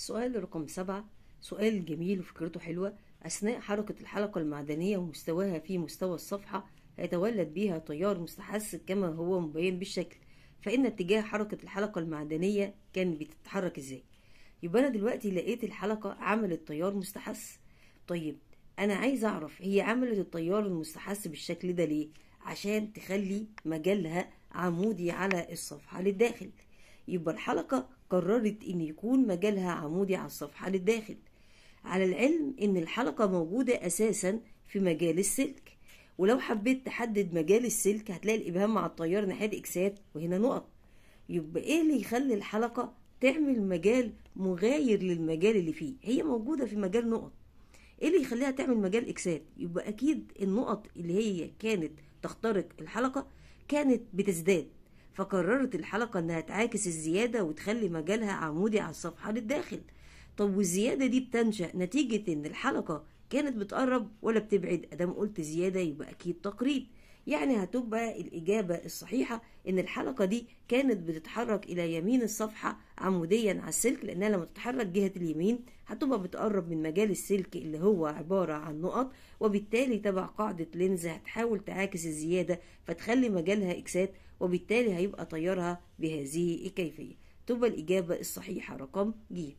السؤال رقم سبعة سؤال جميل وفكرته حلوة أثناء حركة الحلقة المعدنية ومستواها في مستوى الصفحة هيتولد بيها تيار مستحس كما هو مبين بالشكل فإن اتجاه حركة الحلقة المعدنية كان بتتحرك إزاي يبقى أنا دلوقتي لقيت الحلقة عملت تيار مستحث طيب أنا عايز أعرف هي عملت التيار المستحث بالشكل ده ليه عشان تخلي مجالها عمودي على الصفحة للداخل يبقى الحلقة قررت إن يكون مجالها عمودي على الصفحة للداخل على العلم إن الحلقة موجودة أساسا في مجال السلك ولو حبيت تحدد مجال السلك هتلاقي الإبهام مع التيار ناحية الإكسات وهنا نقط يبقى إيه اللي يخلي الحلقة تعمل مجال مغاير للمجال اللي فيه هي موجودة في مجال نقط ايه اللي يخليها تعمل مجال اكسات يبقى اكيد النقط اللي هي كانت تخترق الحلقه كانت بتزداد فقررت الحلقة إنها تعاكس الزيادة وتخلي مجالها عمودي على الصفحة للداخل طب والزيادة دي بتنشأ نتيجة إن الحلقة كانت بتقرب ولا بتبعد أدام قلت زيادة يبقى أكيد تقريب يعني هتبقى الإجابة الصحيحة إن الحلقة دي كانت بتتحرك إلى يمين الصفحة عموديا على السلك لانها لما تتحرك جهه اليمين هتبقى بتقرب من مجال السلك اللي هو عباره عن نقط وبالتالي تبع قاعده لينز هتحاول تعاكس الزياده فتخلي مجالها اكسات وبالتالي هيبقى طيارها بهذه الكيفيه تبقى الاجابه الصحيحه رقم ج